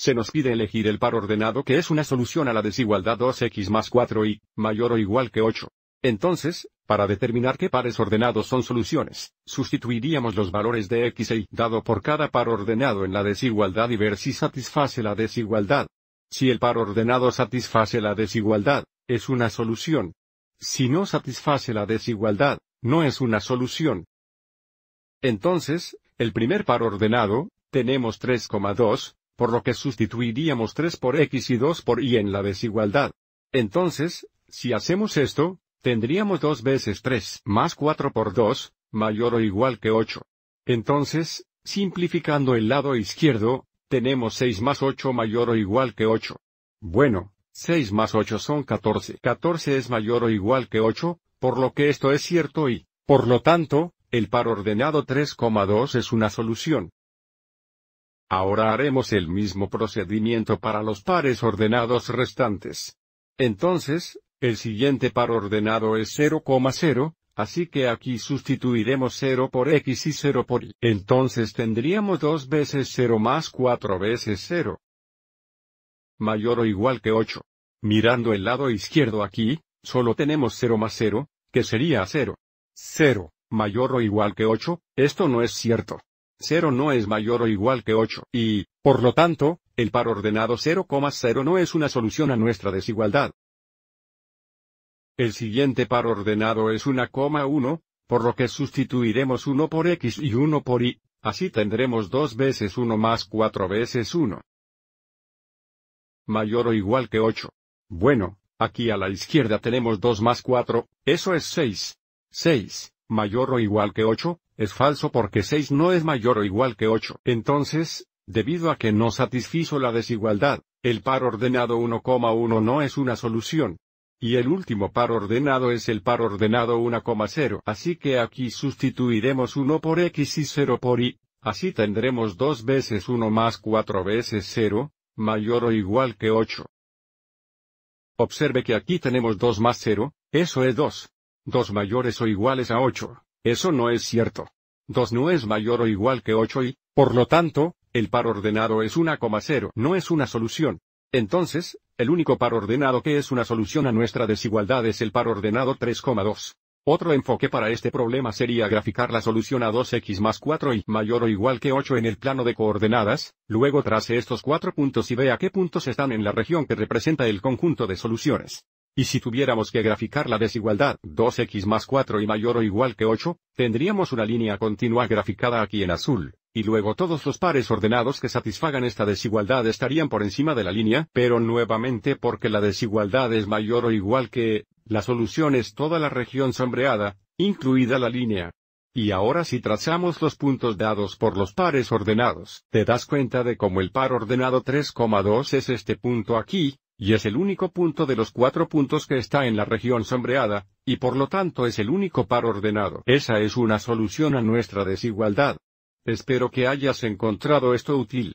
se nos pide elegir el par ordenado que es una solución a la desigualdad 2x más 4y, mayor o igual que 8. Entonces, para determinar qué pares ordenados son soluciones, sustituiríamos los valores de x e y dado por cada par ordenado en la desigualdad y ver si satisface la desigualdad. Si el par ordenado satisface la desigualdad, es una solución. Si no satisface la desigualdad, no es una solución. Entonces, el primer par ordenado, tenemos 3,2, por lo que sustituiríamos 3 por x y 2 por y en la desigualdad. Entonces, si hacemos esto, tendríamos 2 veces 3 más 4 por 2, mayor o igual que 8. Entonces, simplificando el lado izquierdo, tenemos 6 más 8 mayor o igual que 8. Bueno, 6 más 8 son 14. 14 es mayor o igual que 8, por lo que esto es cierto y, por lo tanto, el par ordenado 3,2 es una solución. Ahora haremos el mismo procedimiento para los pares ordenados restantes. Entonces, el siguiente par ordenado es 0,0, así que aquí sustituiremos 0 por x y 0 por y. Entonces tendríamos 2 veces 0 más 4 veces 0. Mayor o igual que 8. Mirando el lado izquierdo aquí, solo tenemos 0 más 0, que sería 0. 0, mayor o igual que 8, esto no es cierto. 0 no es mayor o igual que 8, y, por lo tanto, el par ordenado 0,0 no es una solución a nuestra desigualdad. El siguiente par ordenado es 1,1, por lo que sustituiremos 1 por x y 1 por y, así tendremos 2 veces 1 más 4 veces 1. Mayor o igual que 8. Bueno, aquí a la izquierda tenemos 2 más 4, eso es 6. 6 mayor o igual que 8, es falso porque 6 no es mayor o igual que 8. Entonces, debido a que no satisfizo la desigualdad, el par ordenado 1,1 no es una solución. Y el último par ordenado es el par ordenado 1,0. Así que aquí sustituiremos 1 por x y 0 por y, así tendremos 2 veces 1 más 4 veces 0, mayor o igual que 8. Observe que aquí tenemos 2 más 0, eso es 2. 2 mayores o iguales a 8. Eso no es cierto. 2 no es mayor o igual que 8 y, por lo tanto, el par ordenado es 1,0, no es una solución. Entonces, el único par ordenado que es una solución a nuestra desigualdad es el par ordenado 3,2. Otro enfoque para este problema sería graficar la solución a 2x más 4 y mayor o igual que 8 en el plano de coordenadas, luego trace estos cuatro puntos y vea qué puntos están en la región que representa el conjunto de soluciones. Y si tuviéramos que graficar la desigualdad 2x más 4 y mayor o igual que 8, tendríamos una línea continua graficada aquí en azul, y luego todos los pares ordenados que satisfagan esta desigualdad estarían por encima de la línea, pero nuevamente porque la desigualdad es mayor o igual que, la solución es toda la región sombreada, incluida la línea. Y ahora si trazamos los puntos dados por los pares ordenados, te das cuenta de cómo el par ordenado 3,2 es este punto aquí, y es el único punto de los cuatro puntos que está en la región sombreada, y por lo tanto es el único par ordenado. Esa es una solución a nuestra desigualdad. Espero que hayas encontrado esto útil.